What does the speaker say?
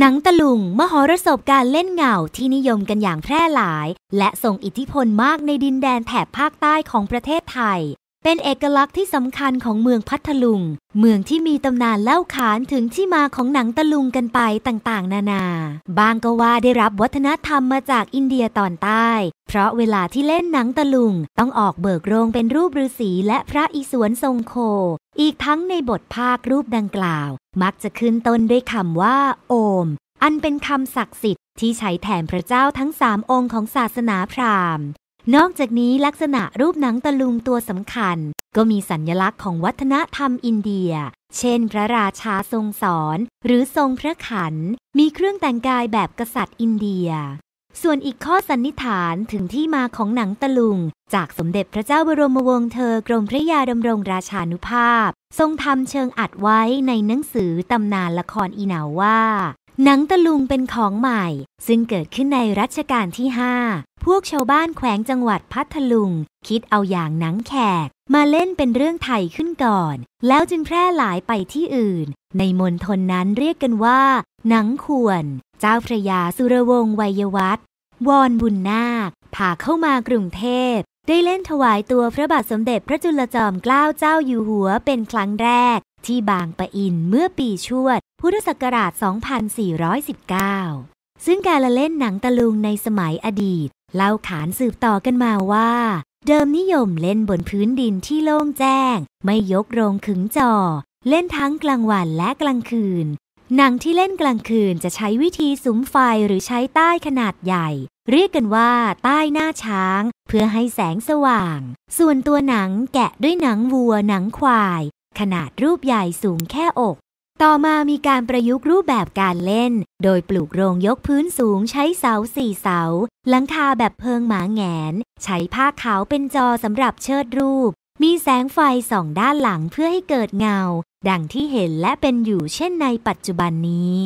หนังตะลุงมหรสพการเล่นเงาที่นิยมกันอย่างแพร่หลายและส่งอิทธิพลมากในดินแดนแถบภาคใต้ของประเทศไทยเป็นเอกลักษณ์ที่สำคัญของเมืองพัทลุง เมืองที่มีตำนานเล่าขานถึงที่มาของหนังตะลุงกันไปต่างๆ นานา บางก็ว่าได้รับวัฒนธรรมมาจากอินเดียตอนใต้ เพราะเวลาที่เล่นหนังตะลุงต้องออกเบิกโรงเป็นรูปฤาษีและพระอิศวรทรงโค อีกทั้งในบทภาครูปดังกล่าว มักจะขึ้นต้นด้วยคำว่า โอม อันเป็นคำศักดิ์สิทธิ์ที่ใช้แทนพระเจ้าทั้งสามองค์ของศาสนาพราหมณ์นอกจากนี้ลักษณะรูปหนังตะลุงตัวสำคัญ ก็มีสัญลักษณ์ของวัฒนธรรมอินเดีย เช่น พระราชาทรงสอน หรือทรงพระขันมีเครื่องแต่งกายแบบกษัตริย์อินเดีย ส่วนอีกข้อสันนิษฐานถึงที่มาของหนังตะลุง จากสมเด็จพระเจ้าบรมวงศ์เธอกรมพระยาดำรงราชานุภาพ ทรงทำเชิงอัดไว้ในหนังสือตำนานละครอีหนาว่าหนังตะลุงเป็นของใหม่ ซึ่งเกิดขึ้นในรัชกาลที่ 5 พวกชาวบ้านแขวงจังหวัดพัทลุง คิดเอาอย่างหนังแขก มาเล่นเป็นเรื่องไทยขึ้นก่อน แล้วจึงแพร่หลายไปที่อื่น ในมณฑลนั้นเรียกกันว่า หนังควร เจ้าพระยาสุรวงศ์ไวยวัฒน์วอนบุญนาคพาเข้ามากรุงเทพ ได้เล่นถวายตัวพระบาทสมเด็จพระจุลจอมเกล้าเจ้าอยู่หัวเป็นครั้งแรก ที่บางปะอินเมื่อปีชวดพุทธศักราช2419 ซึ่งการละเล่นหนังตะลุงในสมัยอดีตเล่าขานสืบต่อกันมาว่า เดิมนิยมเล่นบนพื้นดินที่โล่งแจ้ง ไม่ยกโรงขึงจอ เล่นทั้งกลางวันและกลางคืน หนังที่เล่นกลางคืนจะใช้วิธีสุมไฟหรือใช้ใต้ขนาดใหญ่ เรียกกันว่าใต้หน้าช้าง เพื่อให้แสงสว่าง ส่วนตัวหนังแกะด้วยหนังวัวหนังควาย ขนาดรูปใหญ่สูงแค่อกต่อมามีการประยุกต์รูปแบบการเล่น โดยปลูกโรงยกพื้นสูงใช้เสาสี่เสาหลังคาแบบเพิงหมาแงน ใช้ผ้าขาวเป็นจอสำหรับเชิดรูป มีแสงไฟส่องด้านหลังเพื่อให้เกิดเงาดังที่เห็นและเป็นอยู่เช่นในปัจจุบันนี้